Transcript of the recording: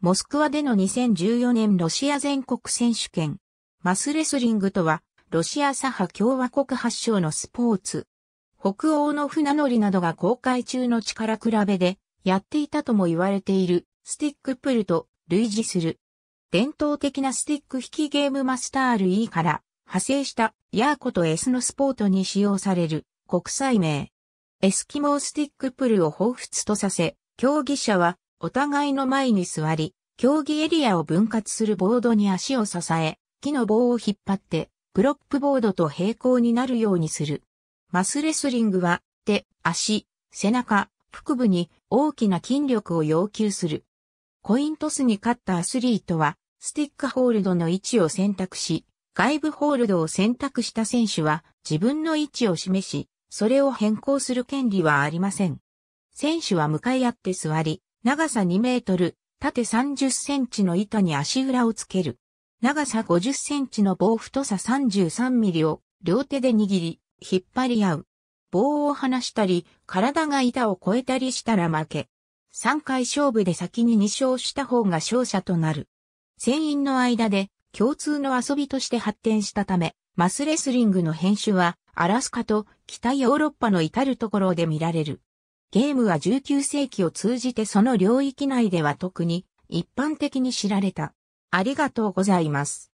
モスクワでの2014年ロシア全国選手権。マスレスリングとは、ロシア左派共和国発祥のスポーツ。北欧の船乗りなどが公開中の力比べで、やっていたとも言われている、スティックプルと類似する。伝統的なスティック引きゲームマスター類から、派生した、ヤーコとエスのスポートに使用される、国際名。エスキモースティックプルを彷彿とさせ、競技者は、お互いの前に座り、競技エリアを分割するボードに足を支え、木の棒を引っ張って、プロップボードと平行になるようにする。マスレスリングは、手、足、背中、腹部に大きな筋力を要求する。コイントスに勝ったアスリートは、スティックホールドの位置を選択し、外部ホールドを選択した選手は自分の位置を示し、それを変更する権利はありません。選手は向かい合って座り、長さ2メートル、縦30センチの板に足裏をつける。長さ50センチの棒太さ33ミリを両手で握り、引っ張り合う。棒を離したり、体が板を越えたりしたら負け。3回勝負で先に2勝した方が勝者となる。船員の間で共通の遊びとして発展したため、マスレスリングの編集はアラスカと北ヨーロッパの至るところで見られる。ゲームは19世紀を通じてその領域内では特に一般的に知られた。ありがとうございます。